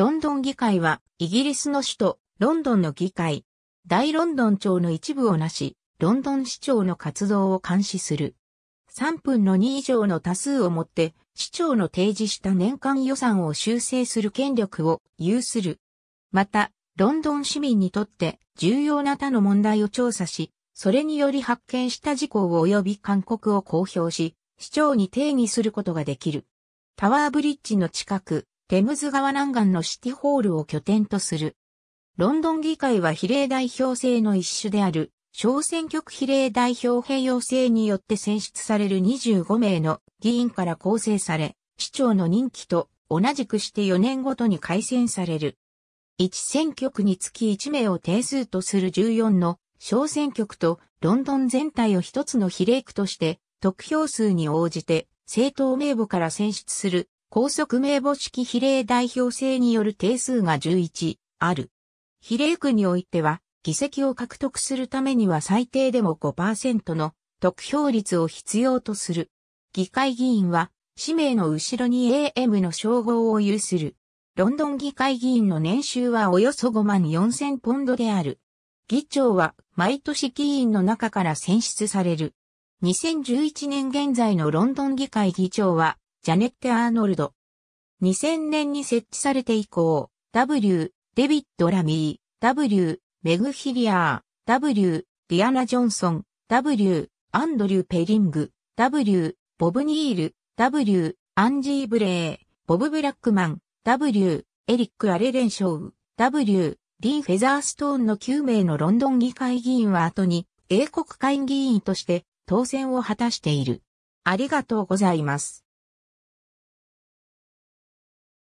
ロンドン議会は、イギリスの首都、ロンドンの議会、大ロンドン庁の一部をなし、ロンドン市長の活動を監視する。3分の2以上の多数をもって、市長の提示した年間予算を修正する権力を有する。また、ロンドン市民にとって重要な他の問題を調査し、それにより発見した事項及び勧告を公表し、市長に定義することができる。タワーブリッジの近く、テムズ川南岸のシティホールを拠点とする。ロンドン議会は比例代表制の一種である、小選挙区比例代表併用制によって選出される25名の議員から構成され、市長の任期と同じくして4年ごとに改選される。1選挙区につき1名を定数とする14の小選挙区とロンドン全体を一つの比例区として得票数に応じて政党名簿から選出する高速名簿式比例代表制による定数が11ある。比例区においては、議席を獲得するためには最低でも5%の得票率を必要とする。議会議員は、氏名の後ろに AM の称号を有する。ロンドン議会議員の年収はおよそ5万4000ポンドである。議長は毎年議員の中から選出される。2011年現在のロンドン議会議長はジャネット・アーノルド。2000年に設置されて以降、W、デビッド・ラミー、W、メグ・ヒリアー、W、ディアナ・ジョンソン、W、アンドリュー・ペリング、W、ボブ・ニール、W、アンジー・ブレイ、ボブ・ブラックマン、W、エリック・アレレン・ショウ、W、リン・フェザーストーンの9名のロンドン議会議員は後に英国会議員として当選を果たしている。ありがとうございます。